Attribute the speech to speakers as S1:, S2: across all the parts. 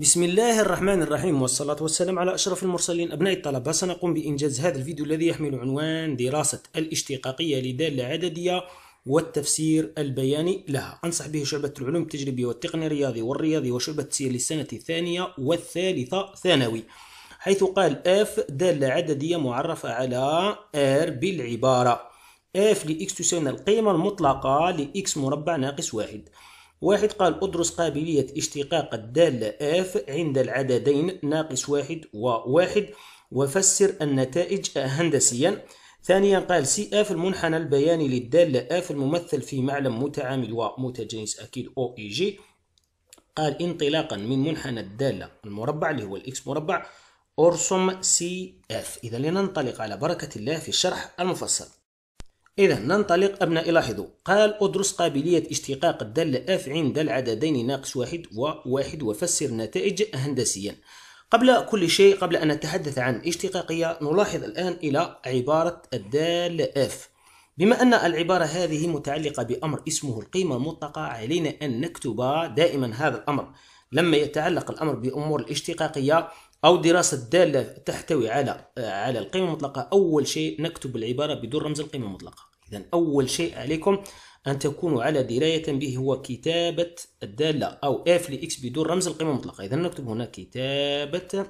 S1: بسم الله الرحمن الرحيم والصلاة والسلام على أشرف المرسلين أبناء الطلبة سنقوم بإنجاز هذا الفيديو الذي يحمل عنوان دراسة الاشتقاقية لدالة عددية والتفسير البياني لها أنصح به شعبة العلوم التجريبية والتقني الرياضي والرياضي وشعبة السير للسنة الثانية والثالثة ثانوي حيث قال F دالة عددية معرفة على R بالعبارة F لإكس تساوي القيمة المطلقة لإكس مربع ناقص واحد واحد قال أدرس قابلية اشتقاق الدالة آف عند العددين ناقص واحد وواحد وفسر النتائج هندسيا ثانيا قال سي آف المنحنى البياني للدالة آف الممثل في معلم متعامل ومتجانس أكيد أو إي جي قال انطلاقا من منحنى الدالة المربع اللي هو الإكس مربع أرسم سي آف إذا لننطلق على بركة الله في الشرح المفصل إذا ننطلق أبناء لاحظوا قال أدرس قابلية اشتقاق الدالة اف عند العددين ناقص واحد وواحد وفسر النتائج هندسيا قبل كل شيء قبل أن نتحدث عن اشتقاقية نلاحظ الآن إلى عبارة الدالة اف بما أن العبارة هذه متعلقة بأمر اسمه القيمة المطلقة علينا أن نكتب دائما هذا الأمر لما يتعلق الأمر بأمور الاشتقاقية أو دراسة دالة تحتوي على على القيمة المطلقة أول شيء نكتب العبارة بدون رمز القيمة المطلقة إذا أول شيء عليكم أن تكونوا على دراية به هو كتابة الدالة أو اف لإكس بدون رمز القيمة المطلقة إذا نكتب هنا كتابة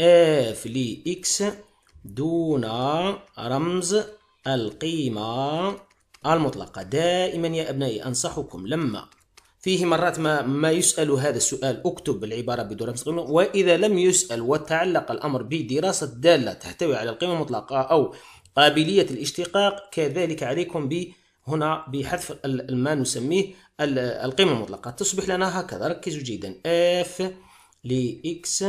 S1: اف لإكس دون رمز القيمة المطلقة دائما يا أبنائي أنصحكم لما فيه مرات ما ما يسأل هذا السؤال اكتب العبارة بدون رمز القيمة وإذا لم يسأل وتعلق الأمر بدراسة دالة تحتوي على القيمة المطلقة أو قابلية الاشتقاق كذلك عليكم ب هنا بحذف ما نسميه القيمة المطلقة تصبح لنا هكذا ركزوا جيدا اف لإكس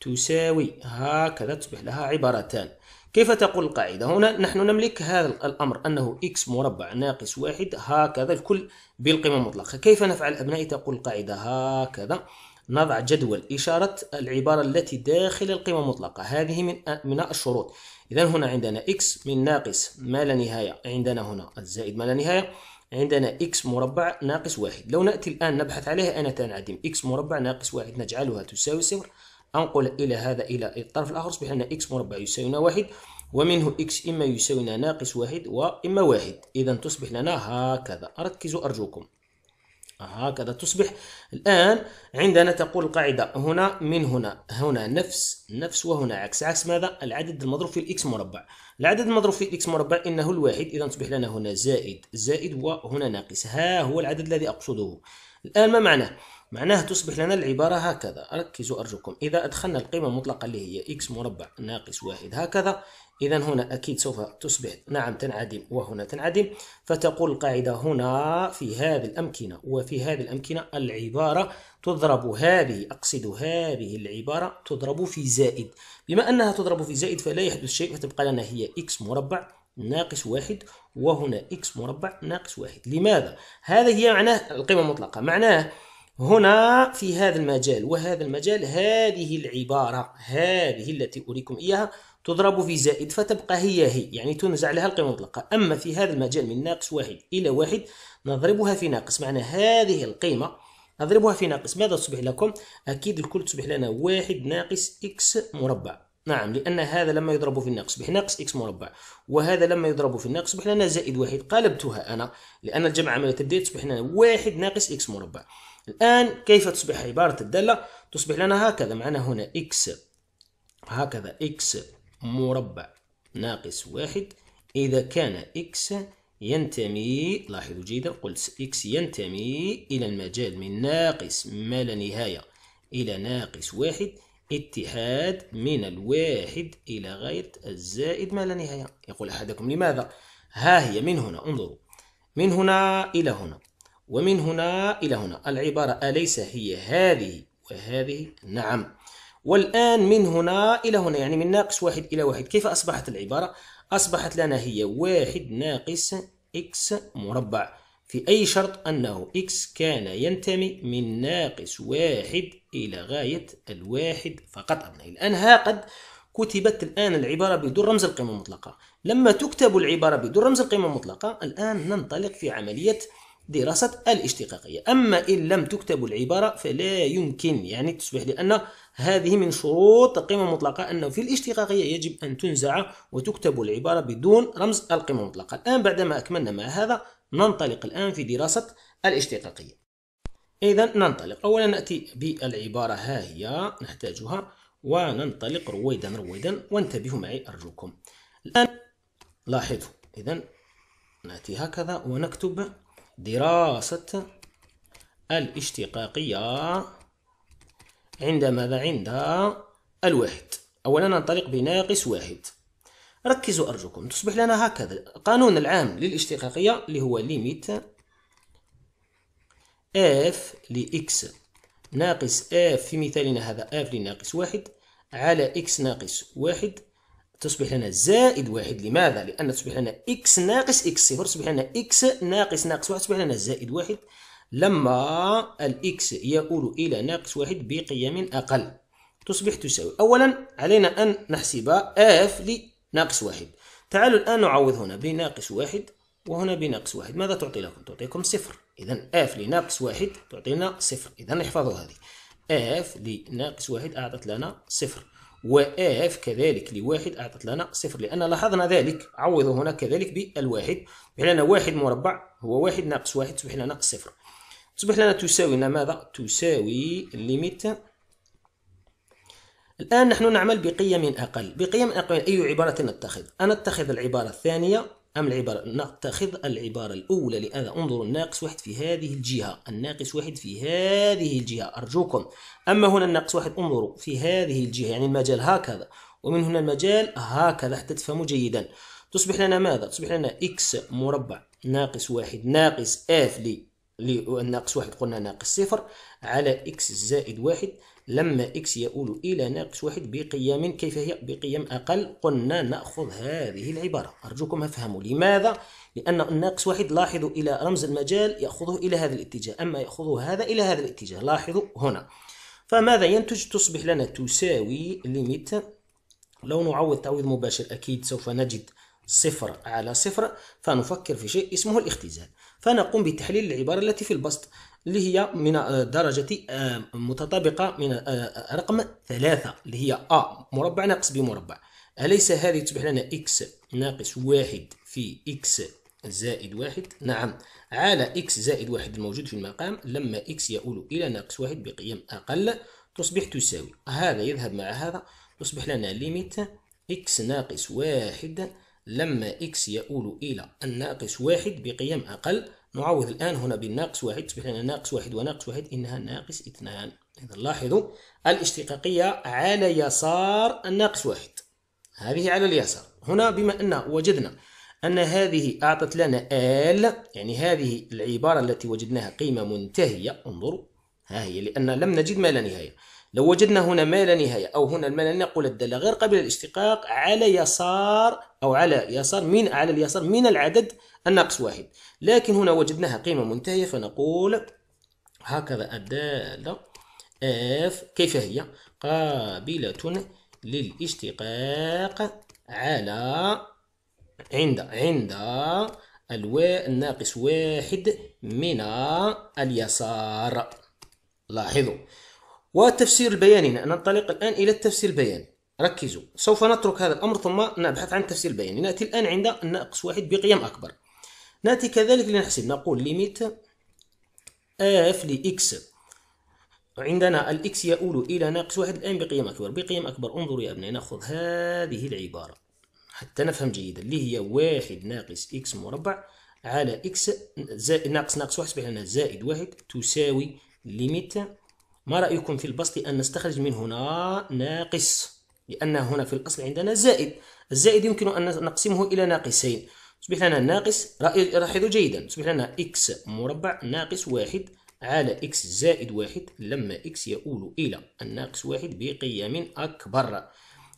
S1: تساوي هكذا تصبح لها عبارتان كيف تقول القاعدة؟ هنا نحن نملك هذا الأمر أنه x مربع ناقص واحد هكذا الكل بالقيمة المطلقة كيف نفعل أبنائي تقول القاعدة هكذا نضع جدول إشارة العبارة التي داخل القيمة المطلقة هذه من من الشروط إذا هنا عندنا x من ناقص ما لا نهاية عندنا هنا الزائد ما لا نهاية عندنا x مربع ناقص واحد لو نأتي الآن نبحث عليها أنا تنعدم x مربع ناقص واحد نجعلها تساوي صفر أنقل إلى هذا إلى الطرف الآخر يصبح أن x مربع يساوينا واحد ومنه x إما يساوينا ناقص واحد وإما واحد إذا تصبح لنا هكذا ركزوا أرجوكم هكذا تصبح الآن عندنا تقول القاعدة هنا من هنا هنا نفس نفس وهنا عكس عكس ماذا العدد المضروب في الإكس مربع العدد المضروب في الإكس مربع إنه الواحد إذا تصبح لنا هنا زائد زائد وهنا ناقص ها هو العدد الذي أقصده الآن ما معناه معناه تصبح لنا العبارة هكذا ركزوا أرجوكم إذا أدخلنا القيمة المطلقة اللي هي إكس مربع ناقص واحد هكذا إذا هنا أكيد سوف تصبح نعم تنعدم وهنا تنعدم فتقول القاعدة هنا في هذه الأمكنة وفي هذه الأمكنة العبارة تضرب هذه أقصد هذه العبارة تضرب في زائد بما أنها تضرب في زائد فلا يحدث شيء فتبقى لنا هي x مربع ناقص واحد وهنا x مربع ناقص واحد لماذا؟ هذا هي معناه القيمة المطلقة معناه هنا في هذا المجال وهذا المجال هذه العبارة هذه التي أريكم إياها تضرب في زائد فتبقى هي هي يعني تنزع لها القيمة المطلقة أما في هذا المجال من ناقص واحد إلى واحد نضربها في ناقص معنى هذه القيمة نضربها في ناقص ماذا تصبح لكم؟ أكيد الكل تصبح لنا واحد ناقص إكس مربع نعم لأن هذا لما يضرب في الناقص يصبح ناقص إكس مربع وهذا لما يضرب في الناقص يصبح لنا زائد واحد قلبتها أنا لأن الجمع عملية تبديل تصبح لنا واحد ناقص إكس مربع الآن كيف تصبح عبارة الدالة؟ تصبح لنا هكذا معنا هنا إكس هكذا إكس مربع ناقص واحد إذا كان إكس ينتمي لاحظوا جيدا قلت إكس ينتمي إلى المجال من ناقص ما لا نهاية إلى ناقص واحد اتحاد من الواحد إلى غاية الزائد ما لا نهاية يقول أحدكم لماذا؟ ها هي من هنا انظروا من هنا إلى هنا ومن هنا إلى هنا العبارة أليس هي هذه وهذه نعم والآن من هنا إلى هنا يعني من ناقص واحد إلى واحد كيف أصبحت العبارة؟ أصبحت لنا هي واحد ناقص إكس مربع في أي شرط أنه إكس كان ينتمي من ناقص واحد إلى غاية الواحد فقط أبنائي الآن ها قد كتبت الآن العبارة بدون رمز القيمة المطلقة لما تكتب العبارة بدون رمز القيمة المطلقة الآن ننطلق في عملية دراسة الاشتقاقية أما إن لم تكتب العبارة فلا يمكن يعني تصبح لأن هذه من شروط القيمة المطلقة أنه في الاشتقاقية يجب أن تنزع وتكتب العبارة بدون رمز القيمة المطلقة الآن بعدما أكملنا مع هذا ننطلق الآن في دراسة الاشتقاقية إذا ننطلق أولا نأتي بالعبارة ها هي نحتاجها وننطلق رويدا رويدا وانتبهوا معي أرجوكم الآن لاحظوا إذا نأتي هكذا ونكتب دراسة الاشتقاقية عند ماذا؟ عند الواحد أولا ننطلق بناقص واحد ركزوا أرجوكم تصبح لنا هكذا القانون العام للاشتقاقية اللي هو ليميت اف لإكس ناقص اف في مثالنا هذا اف لناقص واحد على اكس ناقص واحد تصبح لنا زائد واحد لماذا؟ لأن تصبح لنا اكس ناقص اكس صفر تصبح لنا اكس ناقص ناقص واحد تصبح لنا زائد واحد لما الإكس يؤول إلى ناقص واحد بقيم أقل تصبح تساوي أولا علينا أن نحسب اف لناقص واحد تعالوا الآن نعوض هنا بناقص واحد وهنا بناقص واحد ماذا تعطي لكم؟ تعطيكم صفر إذا اف لناقص واحد تعطينا صفر إذا احفظوا هذه اف لناقص واحد أعطت لنا صفر و اف كذلك لواحد أعطت لنا صفر لأن لاحظنا ذلك عوضوا هنا كذلك بالواحد بحيث أن واحد مربع هو واحد ناقص واحد تصبح لنا صفر تصبح لنا تساوي لنا ماذا تساوي ليميت الآن نحن نعمل بقيم أقل بقيم أقل أي عبارة نتخذ أنا أتخذ العبارة الثانية أم العبارة نتخذ العبارة الأولى لأن انظروا الناقص واحد في هذه الجهة الناقص واحد في هذه الجهة أرجوكم أما هنا الناقص واحد انظروا في هذه الجهة يعني المجال هكذا ومن هنا المجال هكذا حتى تفهموا جيدا تصبح لنا ماذا؟ تصبح لنا اكس مربع ناقص واحد ناقص اف لي ناقص واحد قلنا ناقص صفر على إكس زائد واحد لما إكس يؤول إلى ناقص واحد بقيم كيف هي بقيم أقل قلنا نأخذ هذه العبارة أرجوكم افهموا لماذا لأن الناقص واحد لاحظوا إلى رمز المجال يأخذه إلى هذا الاتجاه أما يأخذه هذا إلى هذا الاتجاه لاحظوا هنا فماذا ينتج تصبح لنا تساوي ليميت لو نعوض تعويض مباشر أكيد سوف نجد صفر على صفر فنفكر في شيء اسمه الاختزال فنقوم بتحليل العبارة التي في البسط اللي هي من آه، درجة آه، متطابقة من آه، رقم ثلاثة اللي هي أ مربع ناقص ب مربع أليس هذه تصبح لنا إكس ناقص واحد في إكس زائد واحد نعم على إكس زائد واحد الموجود في المقام لما إكس يؤول إلى ناقص واحد بقيم أقل تصبح تساوي هذا يذهب مع هذا تصبح لنا ليميت إكس ناقص واحد لما إكس يؤول إلى الناقص واحد بقيم أقل نعوض الآن هنا بالناقص واحد تصبح لنا ناقص واحد وناقص واحد إنها ناقص اثنان إذا لاحظوا الاشتقاقية على يسار الناقص واحد هذه على اليسار هنا بما أن وجدنا أن هذه أعطت لنا آل يعني هذه العبارة التي وجدناها قيمة منتهية انظروا ها هي لأن لم نجد ما لا نهاية لو وجدنا هنا ما لا نهاية أو هنا ما لا نهاية نقول الدالة غير قابلة للاشتقاق على يسار أو على يسار من على اليسار من العدد الناقص واحد لكن هنا وجدناها قيمة منتهية فنقول هكذا الدالة اف كيف هي قابلة للاشتقاق على عند عند الواء الناقص واحد من اليسار لاحظوا والتفسير البياني ننطلق الآن إلى التفسير البياني ركزوا سوف نترك هذا الأمر ثم نبحث عن التفسير البياني نأتي الآن عند ناقص واحد بقيم أكبر نأتي كذلك لنحسب نقول ليميت اف لإكس عندنا الإكس يؤول إلى ناقص واحد الآن بقيم أكبر بقيم أكبر انظروا يا أبنائي نأخذ هذه العبارة حتى نفهم جيدا اللي هي واحد ناقص إكس مربع على إكس زائد ناقص ناقص واحد يصبح لنا زائد واحد تساوي ليميت ما رأيكم في البسط أن نستخرج من هنا ناقص لأن هنا في الأصل عندنا زائد الزائد يمكن أن نقسمه إلى ناقصين أصبح لنا ناقص لاحظوا جيدا أصبح لنا x مربع ناقص واحد على x زائد واحد لما x يؤول إلى الناقص واحد بقيم أكبر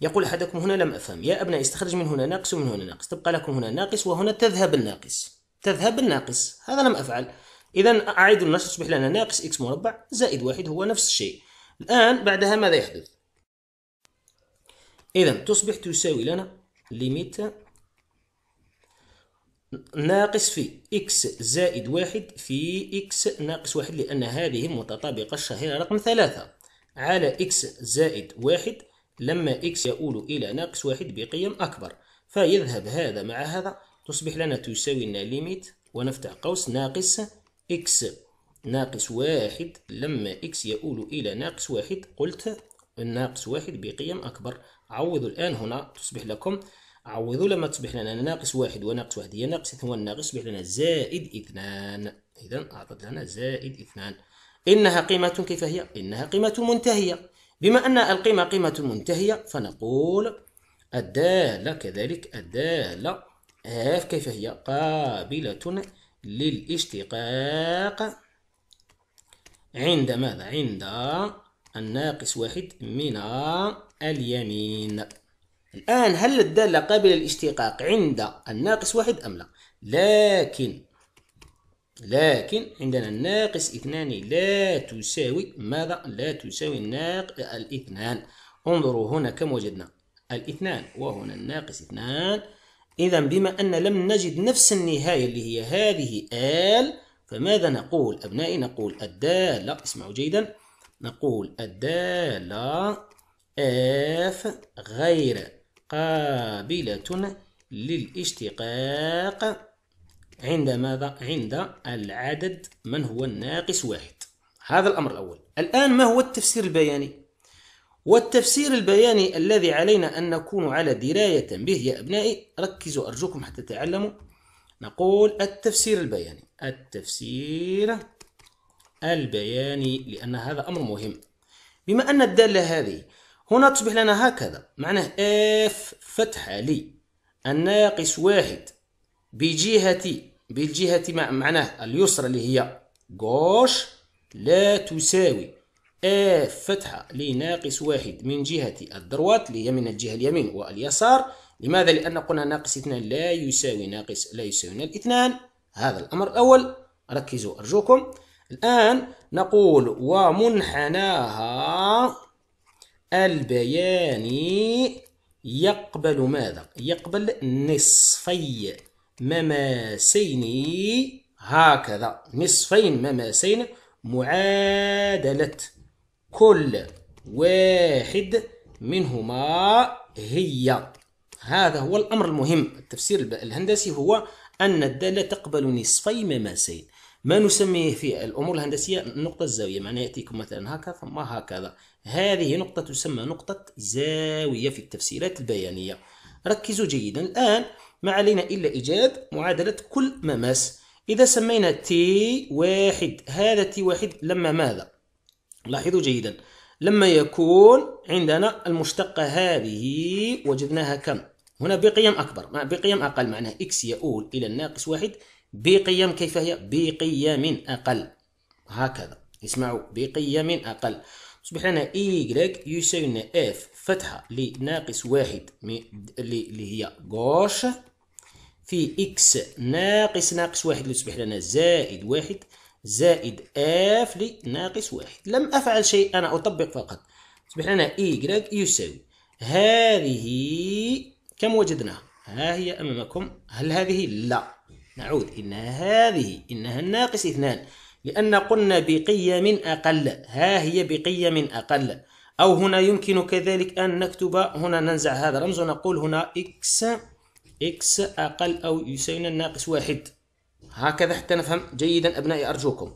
S1: يقول أحدكم هنا لم أفهم يا أبناء استخرج من هنا ناقص ومن هنا ناقص تبقى لكم هنا ناقص وهنا تذهب الناقص تذهب الناقص هذا لم أفعل اذا اعيد النشر تصبح لنا ناقص اكس مربع زائد واحد هو نفس الشيء الان بعدها ماذا يحدث اذا تصبح تساوي لنا ليميت ناقص في اكس زائد واحد في اكس ناقص واحد لأن هذه المتطابقة الشهيرة رقم ثلاثة على اكس زائد واحد لما اكس يؤول إلى ناقص واحد بقيم أكبر فيذهب هذا مع هذا تصبح لنا تساوي لنا ليميت ونفتح قوس ناقص إكس ناقص واحد لما إكس يؤول إلى ناقص واحد قلت ناقص واحد بقيم أكبر عوضوا الآن هنا تصبح لكم عوضوا لما تصبح لنا ناقص واحد وناقص واحد هي ناقص اثنين وناقص تصبح لنا زائد اثنان إذا أعطت لنا زائد اثنان إنها قيمة كيف هي؟ إنها قيمة منتهية بما أن القيمة قيمة منتهية فنقول الدالة كذلك الدالة اف كيف هي قابلة للاشتقاق عند ماذا؟ عند الناقص واحد من اليمين الآن هل الدالة قابلة للاشتقاق عند الناقص واحد أم لا؟ لكن لكن عندنا الناقص اثنان لا تساوي ماذا؟ لا تساوي الناقص الاثنان انظروا هنا كم وجدنا؟ الاثنان وهنا الناقص اثنان إذا بما أن لم نجد نفس النهاية اللي هي هذه آل فماذا نقول أبنائي نقول الدالة اسمعوا جيدا نقول الدالة آف غير قابلة للاشتقاق عند ماذا؟ عند العدد من هو الناقص واحد هذا الأمر الأول الآن ما هو التفسير البياني؟ والتفسير البياني الذي علينا أن نكون على دراية به يا أبنائي ركزوا أرجوكم حتى تعلموا نقول التفسير البياني التفسير البياني لأن هذا أمر مهم بما أن الدالة هذه هنا تصبح لنا هكذا معناه اف فتحة لي الناقص واحد بجهة بالجهة معناه اليسرى اللي هي غوش لا تساوي اف فتحة لناقص واحد من جهة الدروات اللي هي من الجهة اليمين واليسار لماذا؟ لأن قلنا ناقص اثنان لا يساوي ناقص لا يساوي الاثنان هذا الأمر الأول ركزوا أرجوكم الآن نقول ومنحناها البياني يقبل ماذا؟ يقبل نصفي مماسين هكذا نصفين مماسين معادلة كل واحد منهما هي هذا هو الأمر المهم التفسير الهندسي هو أن الدالة تقبل نصفي مماسين ما نسميه في الأمور الهندسية نقطة الزاوية معنى يأتيكم مثلا هكذا ثم هكذا هذه نقطة تسمى نقطة زاوية في التفسيرات البيانية ركزوا جيدا الآن ما علينا إلا إيجاد معادلة كل مماس إذا سمينا تي واحد هذا تي واحد لما ماذا لاحظوا جيدا لما يكون عندنا المشتقة هذه وجدناها كم؟ هنا بقيم أكبر بقيم أقل معناه إكس يؤول إلى الناقص واحد بقيم كيف هي؟ بقيم أقل هكذا اسمعوا بقيم أقل يصبح لنا y يساوي لنا f فتحة لناقص واحد اللي هي غوش في x ناقص ناقص واحد اللي يصبح لنا زائد واحد زائد اف لناقص واحد لم أفعل شيء أنا أطبق فقط اصبح لنا اي e y يساوي هذه كم وجدناها ها هي أمامكم هل هذه لا نعود انها هذه إنها الناقص اثنان لأن قلنا بقيم أقل ها هي بقيم أقل أو هنا يمكن كذلك أن نكتب هنا ننزع هذا الرمز ونقول هنا اكس اكس أقل أو يساوي الناقص واحد هكذا حتى نفهم جيدا أبنائي أرجوكم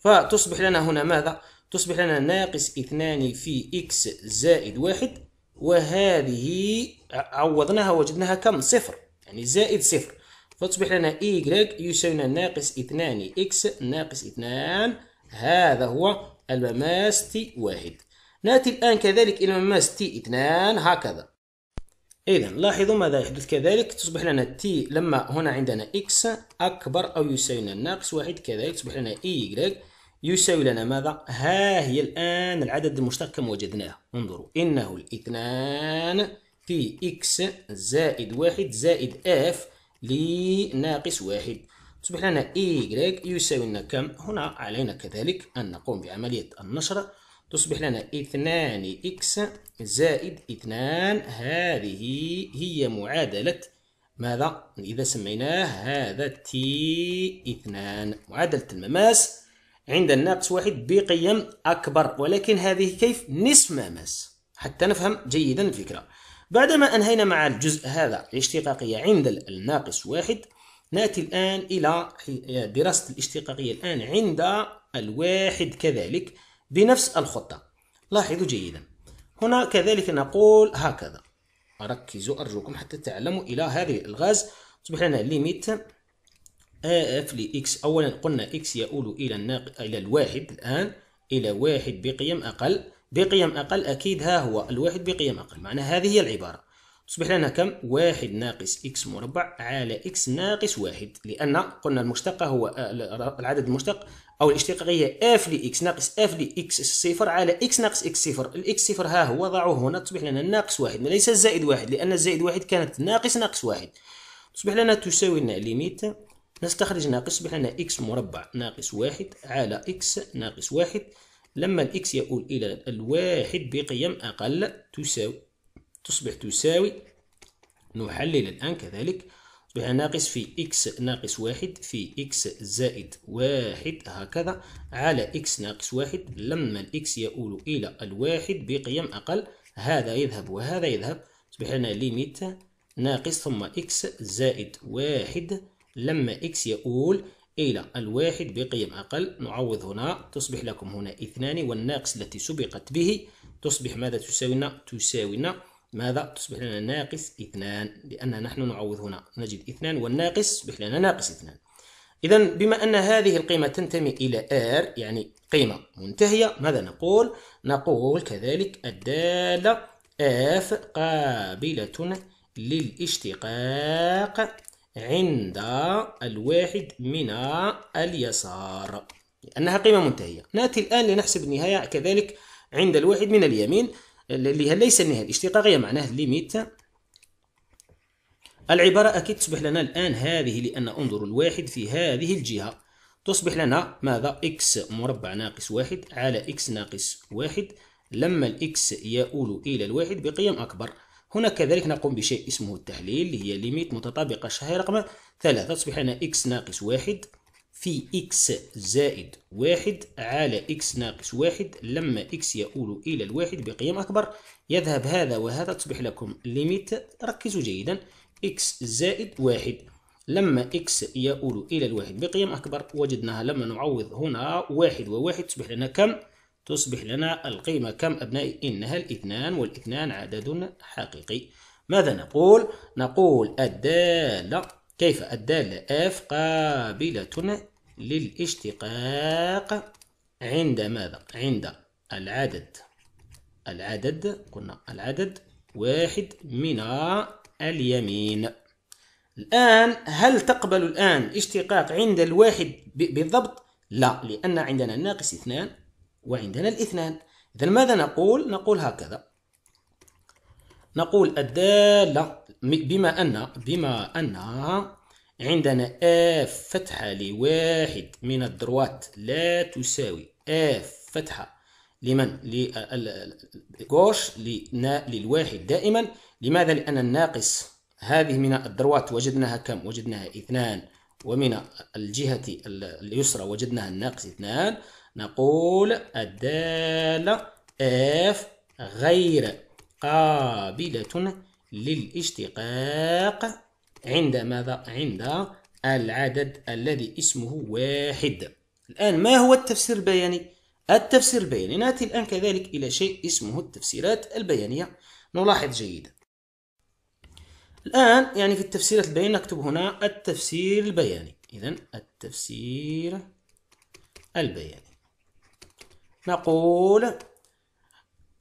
S1: فتصبح لنا هنا ماذا؟ تصبح لنا ناقص اثنان في إكس زائد واحد وهذه عوضناها وجدناها كم؟ صفر يعني زائد صفر فتصبح لنا y يساوينا ناقص اثنان x ناقص اثنان هذا هو المماس تي واحد نأتي الآن كذلك إلى المماس تي اثنان هكذا إذا لاحظوا ماذا يحدث كذلك تصبح لنا تي لما هنا عندنا إكس أكبر أو يساوي لنا ناقص واحد كذلك تصبح لنا إيكغيك يساوي لنا ماذا؟ ها هي الآن العدد المشترك كم وجدناه انظروا إنه الاثنان تي إكس زائد واحد زائد إف لناقص واحد تصبح لنا إيكغيك يساوي لنا كم؟ هنا علينا كذلك أن نقوم بعملية النشر تصبح لنا اثنان إكس زائد اثنان هذه هي معادلة ماذا؟ إذا سميناه هذا تي اثنان معادلة المماس عند الناقص واحد بقيم أكبر ولكن هذه كيف؟ نصف مماس حتى نفهم جيدا الفكرة بعدما أنهينا مع الجزء هذا الاشتقاقية عند الناقص واحد نأتي الآن إلى دراسة الاشتقاقية الآن عند الواحد كذلك بنفس الخطة لاحظوا جيدا هنا كذلك نقول هكذا ركزوا أرجوكم حتى تعلموا إلى هذه الغاز تصبح لنا ليميت اف لإكس أولا قلنا إكس يؤول إلى الناق... إلى الواحد الآن إلى واحد بقيم أقل بقيم أقل أكيد ها هو الواحد بقيم أقل معنى هذه هي العبارة تصبح لنا كم واحد ناقص إكس مربع على إكس ناقص واحد لأن قلنا المشتق هو آه، العدد المشتق أو الاشتقاقية اف لإكس ناقص اف لإكس صفر على إكس ناقص إكس صفر الإكس صفر ها هو ضعوه هنا تصبح لنا ناقص واحد ليس الزائد واحد لأن الزائد واحد كانت ناقص ناقص واحد تصبح لنا تساوي لنا ليميت نستخرج ناقص تصبح لنا إكس مربع ناقص واحد على إكس ناقص واحد لما الإكس يؤول إلى الواحد بقيم أقل تساوي تصبح تساوي نحلل الآن كذلك تصبح ناقص في إكس ناقص واحد في إكس زائد واحد هكذا على إكس ناقص واحد لما الإكس يؤول إلى الواحد بقيم أقل هذا يذهب وهذا يذهب تصبح لنا ليميت ناقص ثم إكس زائد واحد لما إكس يؤول إلى الواحد بقيم أقل نعوض هنا تصبح لكم هنا اثنان والناقص التي سبقت به تصبح ماذا تساوينا تساوينا ماذا تصبح لنا ناقص اثنان لأن نحن نعوض هنا نجد اثنان والناقص يصبح لنا ناقص اثنان إذا بما أن هذه القيمة تنتمي إلى R يعني قيمة منتهية ماذا نقول؟ نقول كذلك الدالة F قابلة للاشتقاق عند الواحد من اليسار لأنها قيمة منتهية نأتي الآن لنحسب النهاية كذلك عند الواحد من اليمين اللي هي ليس النهايه الاشتقاقية معناه ليميت العبارة أكيد تصبح لنا الآن هذه لأن انظر الواحد في هذه الجهة تصبح لنا ماذا x مربع ناقص واحد على x ناقص واحد لما الإكس يؤول إلى الواحد بقيم أكبر هنا كذلك نقوم بشيء اسمه التحليل اللي هي ليميت متطابقة شهية رقم ثلاثة تصبح لنا إكس ناقص واحد في إكس زائد واحد على إكس ناقص واحد لما إكس يؤول إلى الواحد بقيم أكبر يذهب هذا وهذا تصبح لكم ليميت ركزوا جيدا إكس زائد واحد لما إكس يؤول إلى الواحد بقيم أكبر وجدناها لما نعوض هنا واحد وواحد تصبح لنا كم؟ تصبح لنا القيمة كم أبنائي؟ إنها الاثنان والاثنان عدد حقيقي ماذا نقول؟ نقول الدالة كيف الدالة F قابلة للاشتقاق عند ماذا؟ عند العدد العدد قلنا العدد واحد من اليمين الآن هل تقبل الآن اشتقاق عند الواحد بالضبط؟ لا لأن عندنا الناقص اثنان وعندنا الاثنان إذا ماذا نقول؟ نقول هكذا نقول الدالة بما أن بما أن عندنا اف فتحة لواحد من الدروات لا تساوي اف فتحة لمن للغوش للواحد دائما لماذا لأن الناقص هذه من الدروات وجدناها كم وجدناها اثنان ومن الجهة اليسرى وجدناها الناقص اثنان نقول الدالة اف غير قابلة للاشتقاق عند ماذا؟ عند العدد الذي اسمه واحد الآن ما هو التفسير البياني؟ التفسير البياني نأتي الآن كذلك إلى شيء اسمه التفسيرات البيانية نلاحظ جيدا الآن يعني في التفسيرات البيانية نكتب هنا التفسير البياني إذا التفسير البياني نقول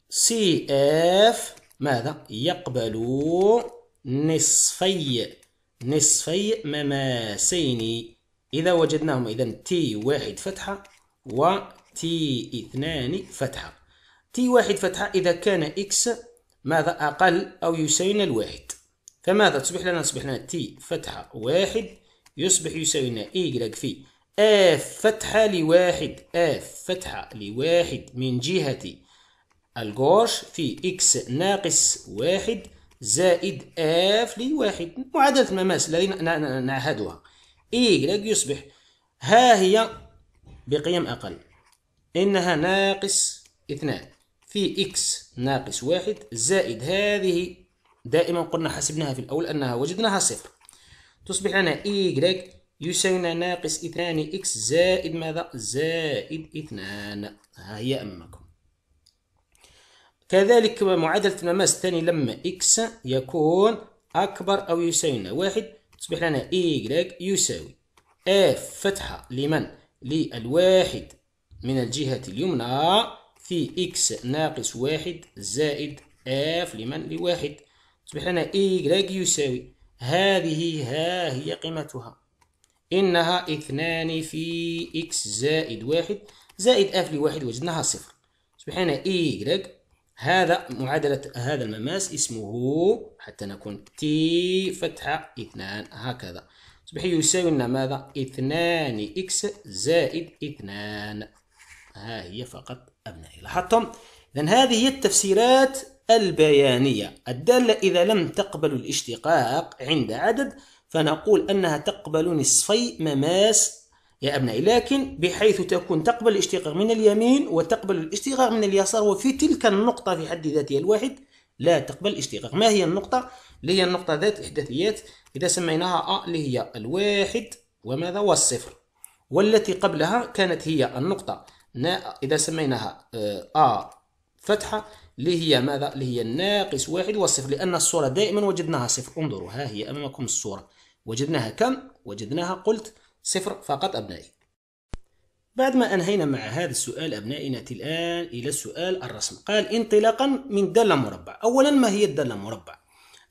S1: سي اف ماذا يقبل نصفي نصفي مماسين إذا وجدناهما إذا تي واحد فتحة و تي اثنان فتحة تي واحد فتحة إذا كان إكس ماذا أقل أو يساوينا الواحد فماذا تصبح لنا تصبح لنا تي فتحة واحد يصبح يساوينا إيكغ في اف فتحة لواحد اف فتحة لواحد من جهة الجوش في إكس ناقص واحد زائد اف لواحد معادلة المماس الذي نعهدها إيكغيك يصبح ها هي بقيم أقل إنها ناقص اثنان في إكس ناقص واحد زائد هذه دائما قلنا حسبناها في الأول أنها وجدناها صفر تصبح لنا إيكغيك يساوي ناقص اثنان إكس زائد ماذا؟ زائد اثنان ها هي أمامكم كذلك معادلة المماس الثاني لما إكس يكون أكبر أو يساوينا واحد تصبح لنا إيكغيك يساوي اف فتحة لمن للواحد من الجهة اليمنى في إكس ناقص واحد زائد اف لمن لواحد تصبح لنا إيكغيك يساوي هذه ها هي قيمتها إنها اثنان في إكس زائد واحد زائد اف لواحد وجدناها صفر تصبح لنا إيكغيك هذا معادلة هذا المماس اسمه حتى نكون تي فتحة اثنان هكذا يصبح يساوي لنا ماذا؟ اثنان اكس زائد اثنان ها هي فقط أبنائي لاحظتم؟ إذا هذه هي التفسيرات البيانية الدالة إذا لم تقبل الاشتقاق عند عدد فنقول أنها تقبل نصفي مماس يا أبنائي لكن بحيث تكون تقبل الاشتقاق من اليمين وتقبل الاشتقاق من اليسار وفي تلك النقطة في حد ذاتها الواحد لا تقبل الاشتقاق ما هي النقطة؟ اللي هي النقطة ذات الإحداثيات إذا سميناها أ اللي هي الواحد وماذا والصفر والتي قبلها كانت هي النقطة إذا سميناها أ فتحة اللي هي ماذا؟ اللي هي الناقص واحد والصفر لأن الصورة دائما وجدناها صفر انظروا ها هي أمامكم الصورة وجدناها كم؟ وجدناها قلت صفر فقط أبنائي بعد ما أنهينا مع هذا السؤال أبنائي نأتي الآن إلى السؤال الرسم قال انطلاقا من دالة مربع أولا ما هي الدالة مربع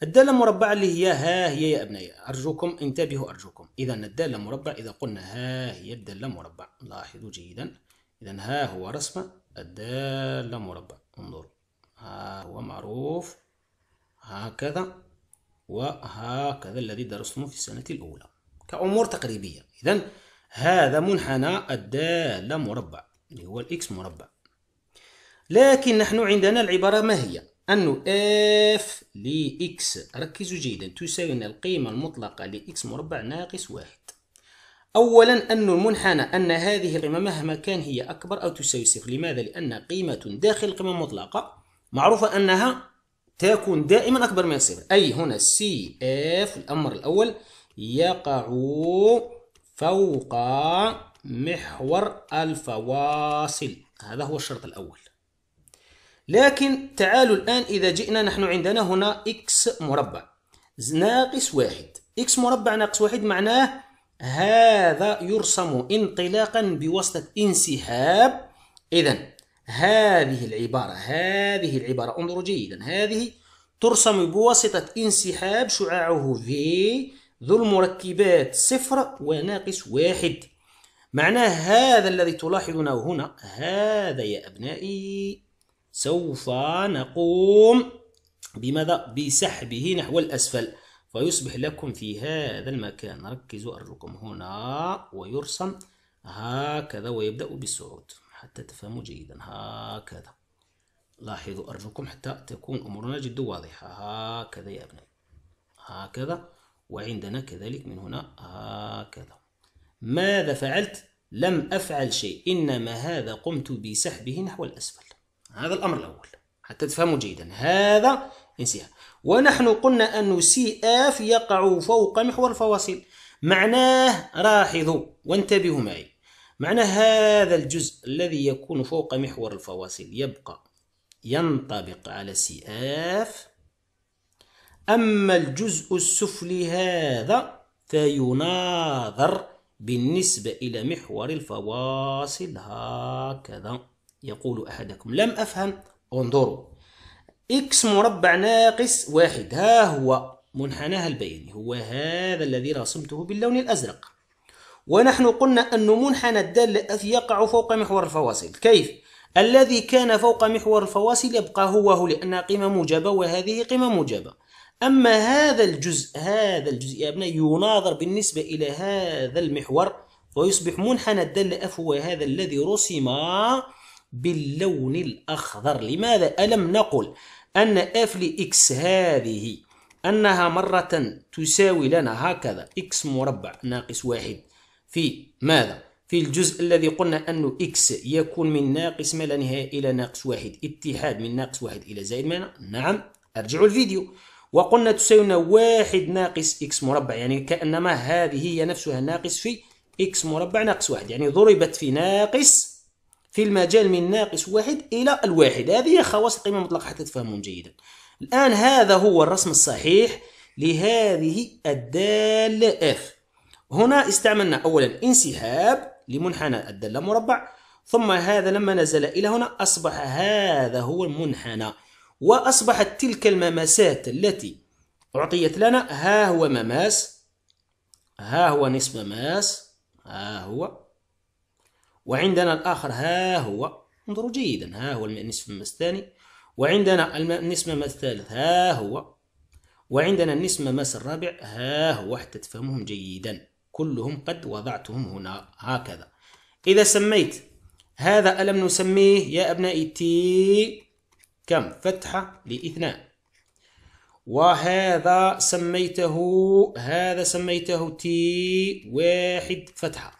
S1: الدالة مربع اللي هي ها هي يا أبنائي أرجوكم انتبهوا أرجوكم إذا الدالة مربع إذا قلنا ها هي الدالة مربع لاحظوا جيدا إذا ها هو رسم الدالة مربع انظروا ها هو معروف هكذا وهكذا الذي درسناه في السنة الأولى كأمور تقريبية إذا هذا منحنى الدالة مربع اللي هو الإكس مربع لكن نحن عندنا العبارة ما هي؟ أنو اف لإكس ركزوا جيدا تساوي القيمة المطلقة لإكس مربع ناقص واحد أولا أن المنحنى أن هذه القيمة مهما كان هي أكبر أو تساوي صفر لماذا؟ لأن قيمة داخل القيمة المطلقة معروفة أنها تكون دائما أكبر من صفر أي هنا سي اف الأمر الأول يقع فوق محور الفواصل هذا هو الشرط الأول لكن تعالوا الآن إذا جئنا نحن عندنا هنا x مربع ناقص واحد x مربع ناقص واحد معناه هذا يرسم انطلاقا بواسطة انسحاب إذا هذه العبارة هذه العبارة انظروا جيدا هذه ترسم بواسطة انسحاب شعاعه في ذو المركبات صفر وناقص واحد معناه هذا الذي تلاحظونه هنا هذا يا أبنائي سوف نقوم بماذا؟ بسحبه نحو الأسفل فيصبح لكم في هذا المكان ركزوا أرجوكم هنا ويرسم هكذا ويبدأ بالصعود حتى تفهموا جيدا هكذا لاحظوا أرجوكم حتى تكون أمورنا جد واضحة هكذا يا أبنائي هكذا وعندنا كذلك من هنا هكذا ماذا فعلت؟ لم أفعل شيء إنما هذا قمت بسحبه نحو الأسفل هذا الأمر الأول حتى تفهموا جيدا هذا انسيها ونحن قلنا أن سي اف يقع فوق محور الفواصل معناه راحظوا وانتبهوا معي معنى هذا الجزء الذي يكون فوق محور الفواصل يبقى ينطبق على سي اف أما الجزء السفلي هذا فيناظر بالنسبة إلى محور الفواصل هكذا يقول أحدكم لم أفهم انظروا إكس مربع ناقص واحد ها هو منحناها البياني هو هذا الذي رسمته باللون الأزرق ونحن قلنا أن منحنى الدالة يقع فوق محور الفواصل كيف؟ الذي كان فوق محور الفواصل يبقى هو هو لأنها قيمة موجبة وهذه قيمة موجبة أما هذا الجزء هذا الجزء يا أبناء يناظر بالنسبة إلى هذا المحور ويصبح منحنى الدالة أف هو هذا الذي رسم باللون الأخضر لماذا ألم نقل أن أف لإكس هذه أنها مرة تساوي لنا هكذا إكس مربع ناقص واحد في ماذا؟ في الجزء الذي قلنا أنه إكس يكون من ناقص ما لا نهاية إلى ناقص واحد اتحاد من ناقص واحد إلى زائد ما نعم أرجعوا الفيديو وقلنا تساوينا واحد ناقص إكس مربع يعني كأنما هذه هي نفسها ناقص في إكس مربع ناقص واحد يعني ضربت في ناقص في المجال من ناقص واحد إلى الواحد هذه هي خواص القيمة المطلقة حتى تفهمون جيدا الآن هذا هو الرسم الصحيح لهذه الدالة إف هنا استعملنا أولا انسحاب لمنحنى الدالة مربع ثم هذا لما نزل إلى هنا أصبح هذا هو المنحنى وأصبحت تلك المماسات التي أعطيت لنا ها هو مماس ها هو نصف مماس ها هو وعندنا الآخر ها هو انظروا جيدا ها هو النصف مماس الثاني وعندنا النصف مماس الثالث ها هو وعندنا النصف مماس الرابع ها هو حتى تفهمهم جيدا كلهم قد وضعتهم هنا هكذا إذا سميت هذا ألم نسميه يا أبنائي تي كم فتحة لاثنان وهذا سميته هذا سميته تي واحد فتحة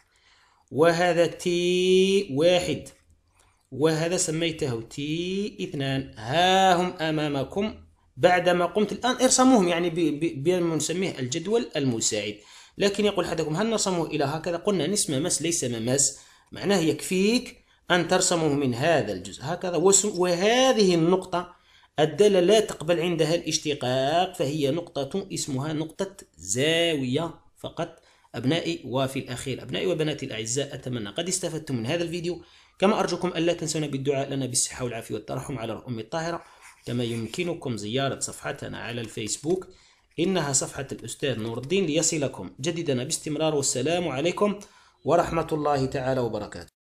S1: وهذا تي واحد وهذا سميته تي اثنان ها هم أمامكم بعدما قمت الآن ارسموهم يعني بما نسميه الجدول المساعد لكن يقول أحدكم هل نرسمه إلى هكذا قلنا نسمة مس ليس ممس معناه يكفيك أن ترسمه من هذا الجزء هكذا وهذه النقطة الدالة لا تقبل عندها الاشتقاق فهي نقطة اسمها نقطة زاوية فقط أبنائي وفي الأخير أبنائي وبناتي الأعزاء أتمنى قد استفدتم من هذا الفيديو كما أرجوكم ألا تنسونا بالدعاء لنا بالصحة والعافية والترحم على الأم الطاهرة كما يمكنكم زيارة صفحتنا على الفيسبوك إنها صفحة الأستاذ نور الدين ليصلكم جددنا باستمرار والسلام عليكم ورحمة الله تعالى وبركاته